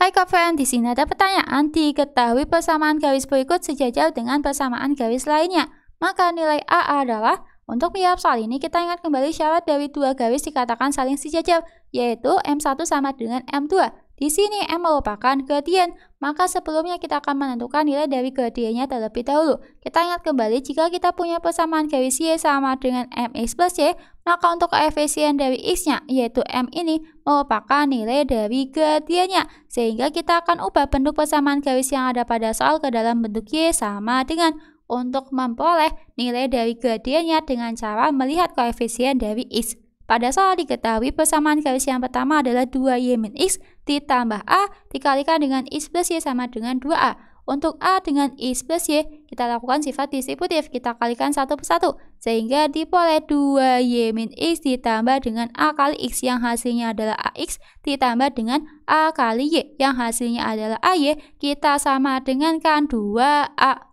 Hai Koven, di sini ada pertanyaan diketahui persamaan garis berikut sejajar dengan persamaan garis lainnya. Maka nilai A adalah untuk menjawab soal ini kita ingat kembali syarat dari dua garis dikatakan saling sejajar, yaitu M1 sama dengan M2. Di sini M merupakan gradien, maka sebelumnya kita akan menentukan nilai dari gradiennya terlebih dahulu. Kita ingat kembali jika kita punya persamaan garis Y sama dengan MX plus Y, maka untuk koefisien dari X-nya, yaitu M ini, merupakan nilai dari gradiennya. Sehingga kita akan ubah bentuk persamaan garis yang ada pada soal ke dalam bentuk Y sama dengan untuk memperoleh nilai dari gradiennya dengan cara melihat koefisien dari X. Pada soal diketahui persamaan garis yang pertama adalah 2Y min X ditambah A dikalikan dengan X plus Y sama dengan 2A. Untuk A dengan X plus Y, kita lakukan sifat distributif. Kita kalikan satu persatu, sehingga diperoleh 2Y min X ditambah dengan A kali X yang hasilnya adalah AX ditambah dengan A kali Y yang hasilnya adalah AY. Kita sama dengan kan 2A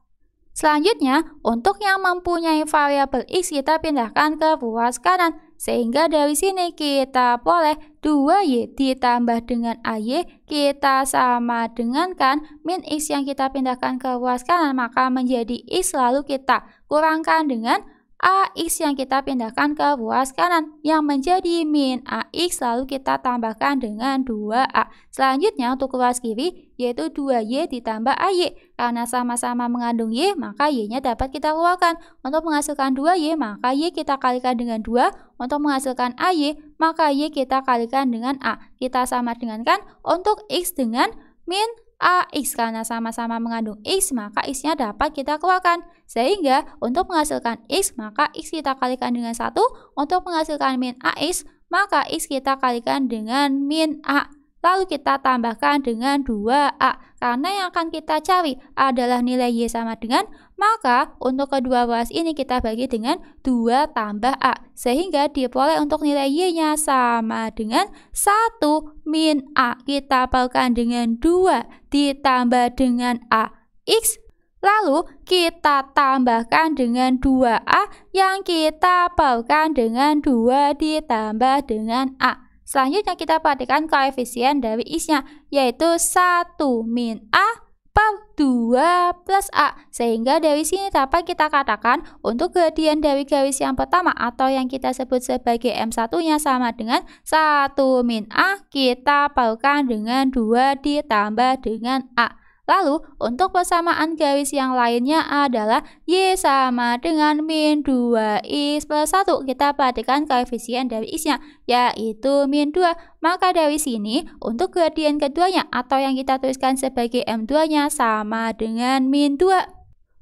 Selanjutnya, untuk yang mempunyai variabel x kita pindahkan ke buah kanan. Sehingga dari sini kita boleh 2Y ditambah dengan AY kita sama dengan kan min X yang kita pindahkan ke ruas kanan maka menjadi X lalu kita kurangkan dengan AX yang kita pindahkan ke buah kanan yang menjadi min AX lalu kita tambahkan dengan 2A. Selanjutnya untuk luas kiri yaitu 2Y ditambah AY. Karena sama-sama mengandung Y maka Y-nya dapat kita keluarkan. Untuk menghasilkan 2Y maka Y kita kalikan dengan 2. Untuk menghasilkan AY maka Y kita kalikan dengan A. Kita sama dengan kan untuk X dengan min A, X karena sama-sama mengandung X maka X-nya dapat kita keluarkan sehingga untuk menghasilkan X maka X kita kalikan dengan 1 untuk menghasilkan min AX maka X kita kalikan dengan min A Lalu kita tambahkan dengan 2A karena yang akan kita cari adalah nilai Y sama dengan maka untuk kedua ruas ini kita bagi dengan 2 tambah A sehingga diperoleh untuk nilai Y-nya sama dengan 1 min A kita perlukan dengan 2 ditambah dengan A X Lalu kita tambahkan dengan 2A yang kita perlukan dengan 2 ditambah dengan A Selanjutnya kita perhatikan koefisien dari isnya, yaitu 1 min A per 2 plus A. Sehingga dari sini dapat kita katakan untuk gradien dari garis yang pertama atau yang kita sebut sebagai M1-nya sama dengan 1 min A kita perlukan dengan 2 ditambah dengan A. Lalu, untuk persamaan garis yang lainnya adalah Y sama dengan min 2 i plus 1. Kita perhatikan koefisien dari X-nya, yaitu min 2. Maka dari sini, untuk gradien keduanya atau yang kita tuliskan sebagai M2-nya sama dengan min 2.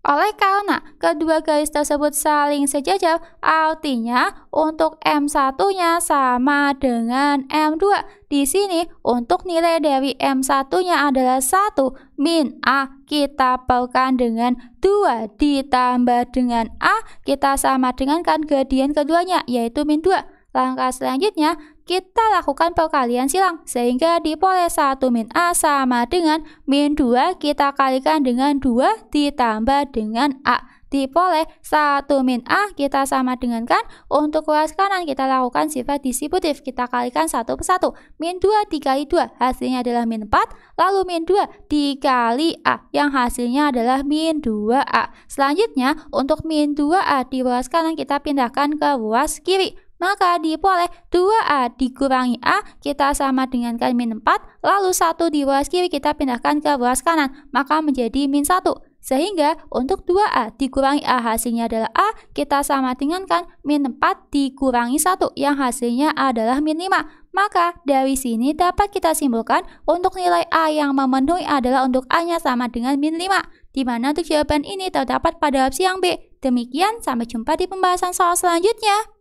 Oleh karena kedua garis tersebut saling sejajar, artinya untuk M1-nya sama dengan M2. Di sini untuk nilai dari M1-nya adalah 1 min A kita perkan dengan 2 ditambah dengan A kita sama dengan kan gradien keduanya yaitu min 2. Langkah selanjutnya kita lakukan perkalian silang sehingga diperoleh 1 min A sama dengan min 2 kita kalikan dengan 2 ditambah dengan A diperoleh 1 min A kita sama dengan kan untuk ruas kanan kita lakukan sifat distributif kita kalikan satu persatu min 2 dikali 2 hasilnya adalah min 4 lalu min 2 dikali A yang hasilnya adalah min 2A selanjutnya untuk min 2A di ruas kanan kita pindahkan ke ruas kiri maka diperoleh 2A dikurangi A kita sama dengan kan min 4, lalu 1 di ruas kiri kita pindahkan ke ruas kanan, maka menjadi min 1. Sehingga untuk 2A dikurangi A hasilnya adalah A, kita sama dengan kan min 4 dikurangi 1 yang hasilnya adalah min 5. Maka dari sini dapat kita simpulkan untuk nilai A yang memenuhi adalah untuk A-nya sama dengan min 5, di mana untuk jawaban ini terdapat pada opsi yang B. Demikian, sampai jumpa di pembahasan soal selanjutnya.